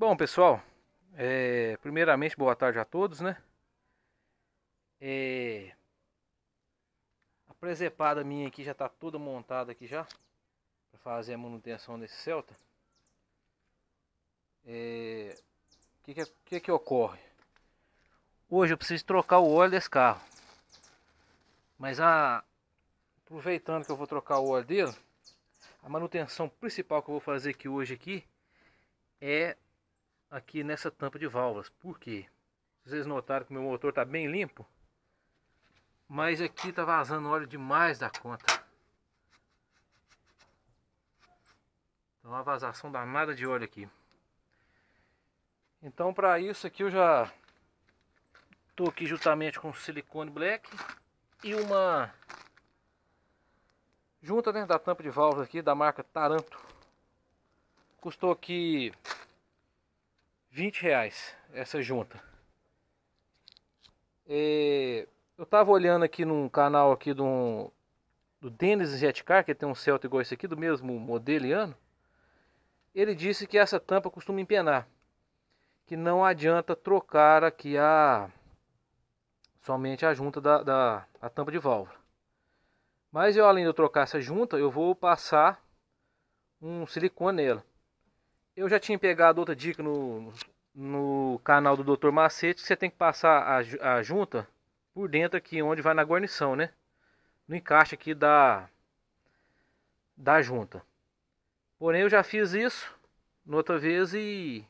Bom, pessoal, é, primeiramente, boa tarde a todos, né? É, a presepada minha aqui já está toda montada aqui já, para fazer a manutenção desse Celta. É, o é, que, que, é, que, que ocorre? Hoje eu preciso trocar o óleo desse carro. Mas a, ah, aproveitando que eu vou trocar o óleo dele, a manutenção principal que eu vou fazer aqui hoje aqui é aqui nessa tampa de válvulas. Por quê? Vocês notaram que meu motor está bem limpo, mas aqui está vazando óleo demais da conta. Então uma vazação danada de óleo aqui. Então para isso aqui eu já tô aqui juntamente com silicone black e uma junta dentro né, da tampa de válvula aqui da marca Taranto. Custou aqui 20 reais essa junta. É, eu tava olhando aqui num canal aqui do do Dennis Jetcar, que tem um Celta igual esse aqui, do mesmo modelo e ano. Ele disse que essa tampa costuma empenar. Que não adianta trocar aqui a somente a junta da, da a tampa de válvula. Mas eu além de eu trocar essa junta, eu vou passar um silicone nela. Eu já tinha pegado outra dica no, no canal do Dr. Macete, que você tem que passar a, a junta por dentro aqui, onde vai na guarnição, né? No encaixe aqui da, da junta. Porém, eu já fiz isso outra vez e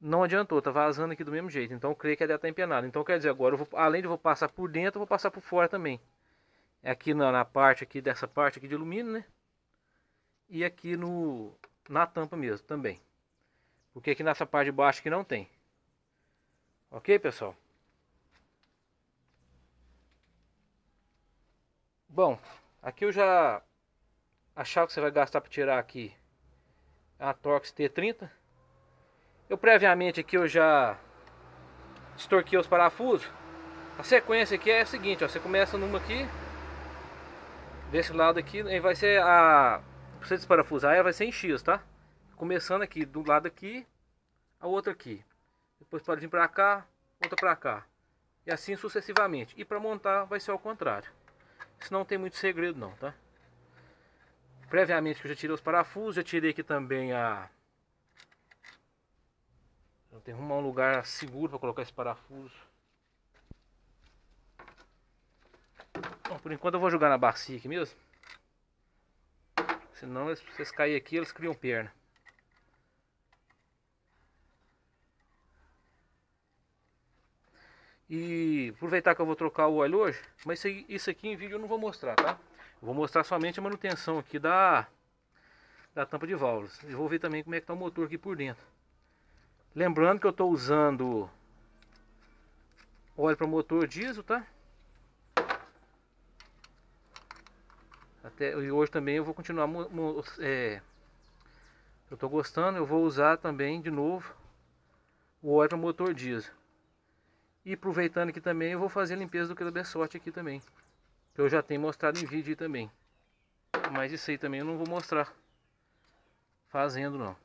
não adiantou, tá vazando aqui do mesmo jeito. Então, creio que ela tá empenada. Então, quer dizer, agora, vou, além de vou passar por dentro, eu vou passar por fora também. É aqui na, na parte aqui, dessa parte aqui de alumínio, né? E aqui no, na tampa mesmo também. Porque aqui nessa parte de baixo que não tem. Ok, pessoal? Bom, aqui eu já... achava que você vai gastar para tirar aqui a Torx T30. Eu previamente aqui eu já estorquei os parafusos. A sequência aqui é a seguinte, ó, você começa numa aqui, desse lado aqui, vai ser a Pra você desparafusar, ela vai ser em X, tá? Começando aqui, do lado aqui, a outra aqui. Depois pode vir pra cá, outra pra cá. E assim sucessivamente. E pra montar vai ser ao contrário. Isso não tem muito segredo não, tá? Previamente que eu já tirei os parafusos, já tirei aqui também a... Tem tenho que arrumar um lugar seguro para colocar esse parafuso. Bom, por enquanto eu vou jogar na bacia aqui mesmo. Senão, se vocês caírem aqui, eles criam perna. E aproveitar que eu vou trocar o óleo hoje, mas isso aqui em vídeo eu não vou mostrar, tá? Eu vou mostrar somente a manutenção aqui da, da tampa de válvulas. E vou ver também como é que tá o motor aqui por dentro. Lembrando que eu estou usando óleo para motor diesel, tá? Até, e hoje também eu vou continuar. É, eu estou gostando, eu vou usar também de novo o óleo motor diesel. E aproveitando aqui também, eu vou fazer a limpeza do cabeçote aqui também. Que eu já tenho mostrado em vídeo também. Mas isso aí também eu não vou mostrar fazendo não.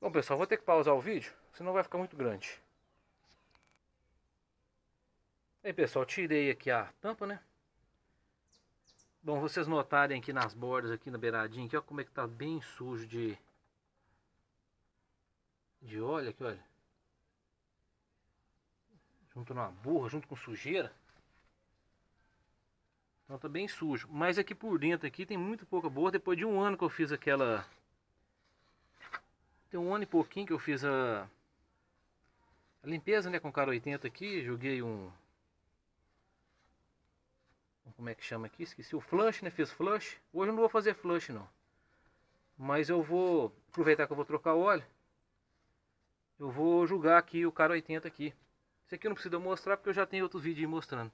Bom pessoal, vou ter que pausar o vídeo, senão vai ficar muito grande. Aí pessoal, tirei aqui a tampa, né? Bom, vocês notarem aqui nas bordas, aqui na beiradinha, aqui, ó, como é que tá bem sujo de, de óleo aqui, olha. Junto numa burra, junto com sujeira. Então tá bem sujo. Mas aqui por dentro aqui tem muito pouca borra. Depois de um ano que eu fiz aquela... Tem um ano e pouquinho que eu fiz a, a limpeza, né, com cara 80 aqui. Joguei um, como é que chama aqui, esqueci o flush, né? Fiz flush. Hoje eu não vou fazer flush não. Mas eu vou aproveitar que eu vou trocar o óleo. Eu vou julgar aqui o cara 80 aqui. Esse aqui eu não preciso mostrar porque eu já tenho outros vídeos mostrando.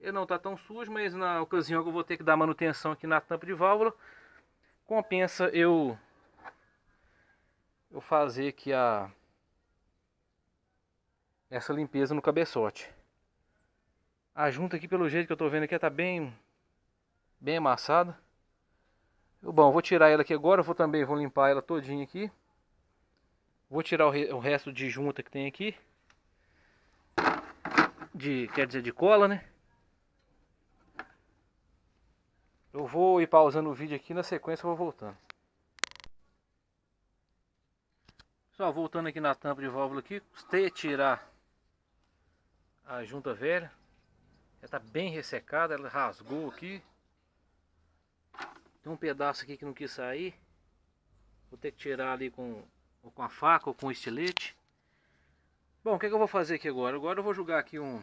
Ele não está tão sujo, mas na ocasião que eu vou ter que dar manutenção aqui na tampa de válvula, compensa eu eu fazer aqui a essa limpeza no cabeçote. A junta aqui, pelo jeito que eu tô vendo aqui, tá bem, bem amassada. Bom, vou tirar ela aqui agora, vou também vou limpar ela todinha aqui. Vou tirar o, re, o resto de junta que tem aqui. De, quer dizer, de cola, né? Eu vou ir pausando o vídeo aqui, na sequência eu vou voltando. Só voltando aqui na tampa de válvula aqui, custei tirar a junta velha, está bem ressecada, ela rasgou aqui. Tem um pedaço aqui que não quis sair. Vou ter que tirar ali com, ou com a faca ou com o estilete. Bom, o que, é que eu vou fazer aqui agora? Agora eu vou jogar aqui um,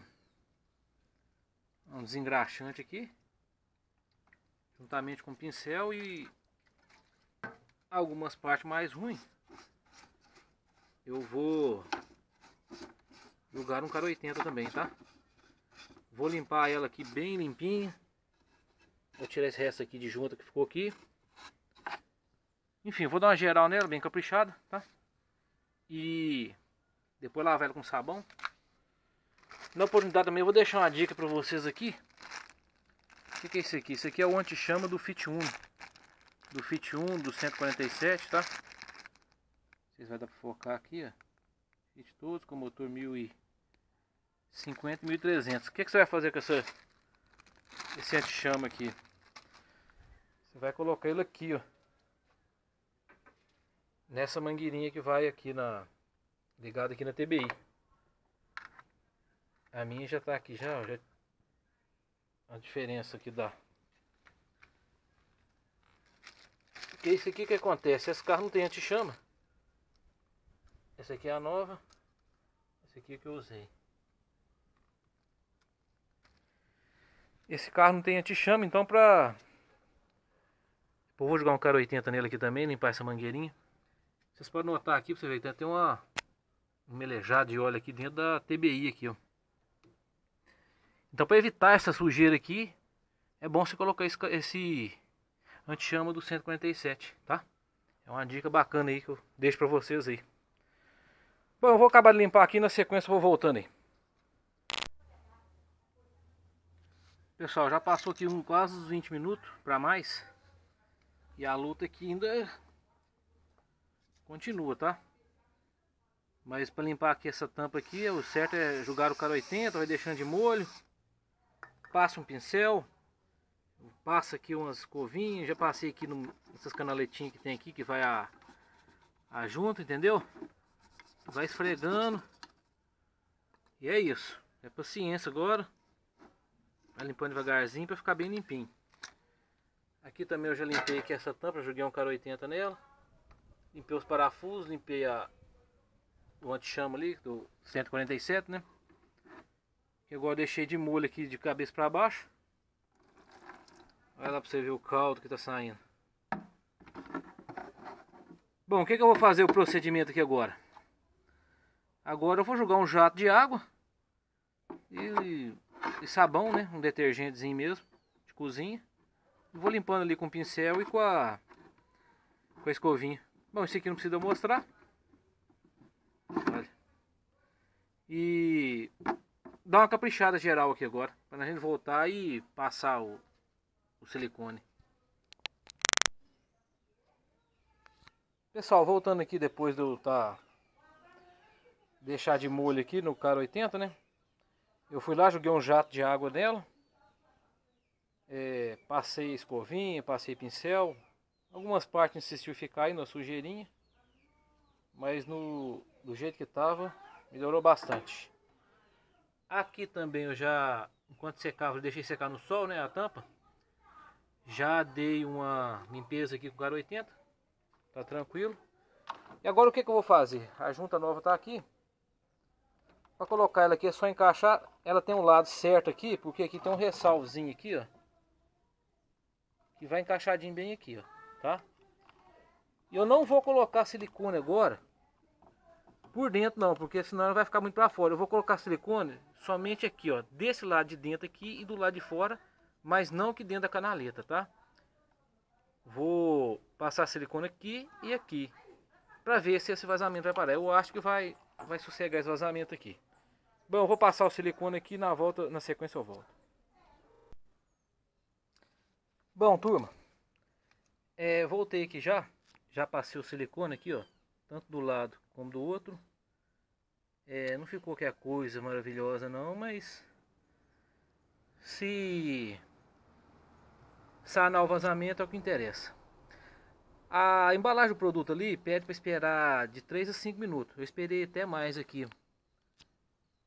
um desengraxante aqui. Juntamente com o pincel e algumas partes mais ruins. Eu vou jogar um cara 80 também, tá? Vou limpar ela aqui bem limpinha. Vou tirar esse resto aqui de junta que ficou aqui. Enfim, vou dar uma geral nela, bem caprichada, tá? E depois lavar ela com sabão. Na oportunidade também vou deixar uma dica para vocês aqui. O que, que é isso aqui? Isso aqui é o anti-chama do Fit 1. Do Fit 1, do 147, tá? Vocês vai dar para focar aqui, ó. Fit todos com motor 1000 e... 50.300. O que, é que, você vai fazer com essa, esse antichama aqui? Você vai colocar ele aqui, ó. Nessa mangueirinha que vai aqui na... Ligado aqui na TBI. A minha já tá aqui, já, já... A diferença que dá. Porque isso aqui que acontece, esse carro não tem antichama. Essa aqui é a nova. Essa aqui é que eu usei. Esse carro não tem anti-chama, então pra... Eu vou jogar um cara 80 nele aqui também, limpar essa mangueirinha. Vocês podem notar aqui, pra você ver, tem até uma um melejada de óleo aqui dentro da TBI aqui, ó. Então para evitar essa sujeira aqui, é bom você colocar esse, esse anti-chama do 147, tá? É uma dica bacana aí que eu deixo pra vocês aí. Bom, eu vou acabar de limpar aqui, na sequência eu vou voltando aí. Pessoal, já passou aqui um, quase uns 20 minutos para mais. E a luta aqui ainda continua, tá? Mas para limpar aqui essa tampa aqui, o certo é jogar o cara 80, vai deixando de molho. Passa um pincel. Passa aqui umas escovinhas. Já passei aqui no, nessas canaletinhas que tem aqui, que vai a, a junta, entendeu? Vai esfregando. E é isso. É paciência agora. Vai tá limpando devagarzinho para ficar bem limpinho. Aqui também eu já limpei aqui essa tampa, joguei um caro 80 nela. Limpei os parafusos, limpei a o antichama ali do 147, né? Que agora deixei de molho aqui de cabeça para baixo. Olha lá para você ver o caldo que tá saindo. Bom, o que, que eu vou fazer o procedimento aqui agora? Agora eu vou jogar um jato de água e e sabão, né? Um detergentezinho mesmo, de cozinha. Vou limpando ali com o pincel e com a, com a escovinha. Bom, esse aqui não precisa mostrar. Olha. E dá uma caprichada geral aqui agora, para a gente voltar e passar o, o silicone. Pessoal, voltando aqui depois de eu tá deixar de molho aqui no cara 80, né? Eu fui lá, joguei um jato de água nela. É, passei escovinha, passei pincel. Algumas partes insistiu ficar aí na sujeirinha. Mas no, do jeito que estava, melhorou bastante. Aqui também eu já, enquanto secava, deixei secar no sol, né, a tampa. Já dei uma limpeza aqui com o Garo 80. Tá tranquilo. E agora o que, que eu vou fazer? A junta nova tá aqui. Para colocar ela aqui é só encaixar. Ela tem um lado certo aqui, porque aqui tem um ressalvozinho aqui, ó. Que vai encaixadinho bem aqui, ó. Tá? Eu não vou colocar silicone agora. Por dentro não, porque senão ela vai ficar muito para fora. Eu vou colocar silicone somente aqui, ó. Desse lado de dentro aqui e do lado de fora. Mas não que dentro da canaleta, tá? Vou passar silicone aqui e aqui para ver se esse vazamento vai parar. Eu acho que vai, vai sossegar esse vazamento aqui. Bom, eu vou passar o silicone aqui na volta, na sequência eu volto. Bom, turma. É, voltei aqui já. Já passei o silicone aqui, ó. Tanto do lado como do outro. É, não ficou que é a coisa maravilhosa não, mas... Se... Sanar o vazamento é o que interessa. A embalagem do produto ali pede para esperar de 3 a 5 minutos. Eu esperei até mais aqui.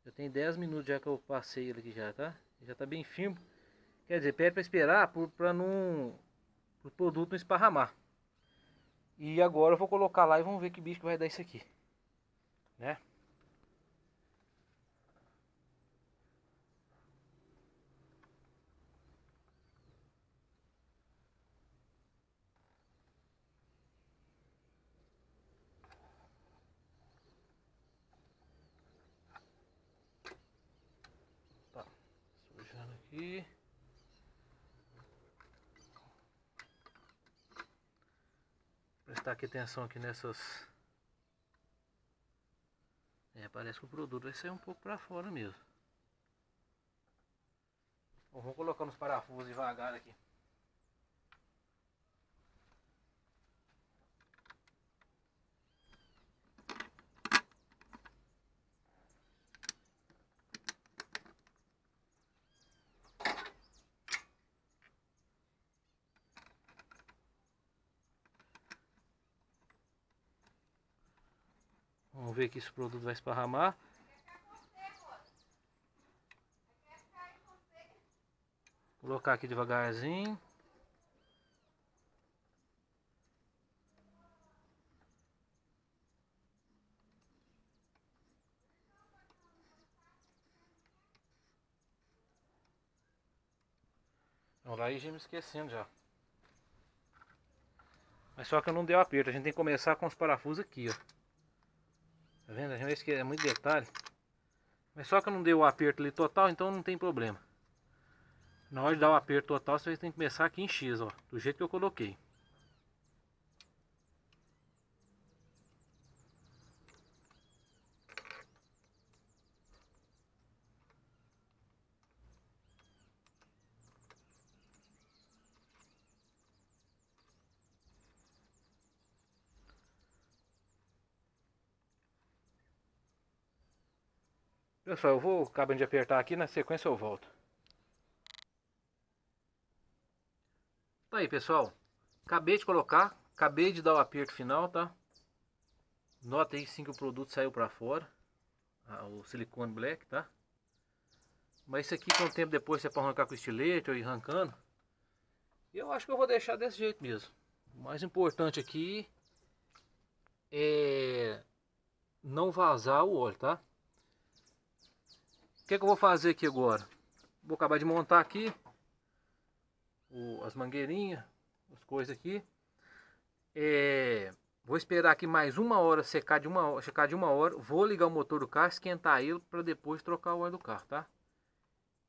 Já tem 10 minutos já que eu passei ele aqui já, tá? Já tá bem firme. Quer dizer, pede para esperar para não o produto não esparramar. E agora eu vou colocar lá e vamos ver que bicho que vai dar isso aqui. Né? aqui. Prestar aqui atenção aqui nessas... É, parece que o produto vai sair um pouco para fora mesmo. Bom, vou colocar nos parafusos devagar aqui. Vamos ver aqui se o produto vai esparramar. Colocar aqui devagarzinho. Não, daí já me esquecendo já. Mas só que eu não dei aperto. A gente tem que começar com os parafusos aqui, ó. Tá vendo? A gente vê que é muito detalhe. Mas só que eu não dei o aperto ali total, então não tem problema. Na hora de dar o aperto total, você tem que começar aqui em X, ó. Do jeito que eu coloquei. Pessoal, eu vou acabando de apertar aqui, na sequência eu volto. Tá aí, pessoal. Acabei de colocar, acabei de dar o aperto final, tá? Nota aí sim que o produto saiu para fora. Ah, o silicone black, tá? Mas isso aqui com o tempo depois você pode arrancar com estilete ou ir arrancando. Eu acho que eu vou deixar desse jeito mesmo. O mais importante aqui é não vazar o óleo, tá? O que, é que eu vou fazer aqui agora? Vou acabar de montar aqui as mangueirinhas, as coisas aqui. É, vou esperar aqui mais uma hora secar de uma hora, secar de uma hora. Vou ligar o motor do carro, esquentar ele para depois trocar o óleo do carro, tá?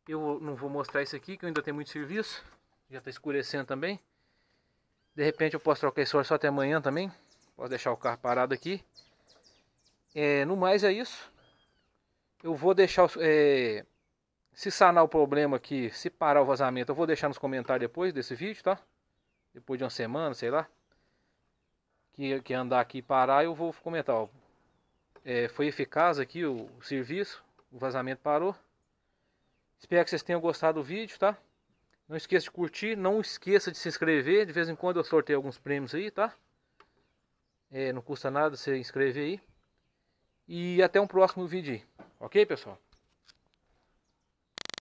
Eu não vou mostrar isso aqui que eu ainda tenho muito serviço. Já está escurecendo também. De repente eu posso trocar esse óleo só até amanhã também. Posso deixar o carro parado aqui. É, no mais é isso. Eu vou deixar. É, se sanar o problema aqui, se parar o vazamento, eu vou deixar nos comentários depois desse vídeo, tá? Depois de uma semana, sei lá. Que, que andar aqui e parar, eu vou comentar. Ó, é, foi eficaz aqui o, o serviço, o vazamento parou. Espero que vocês tenham gostado do vídeo, tá? Não esqueça de curtir, não esqueça de se inscrever. De vez em quando eu sorteio alguns prêmios aí, tá? É, não custa nada você inscrever aí. E até um próximo vídeo, ok, pessoal?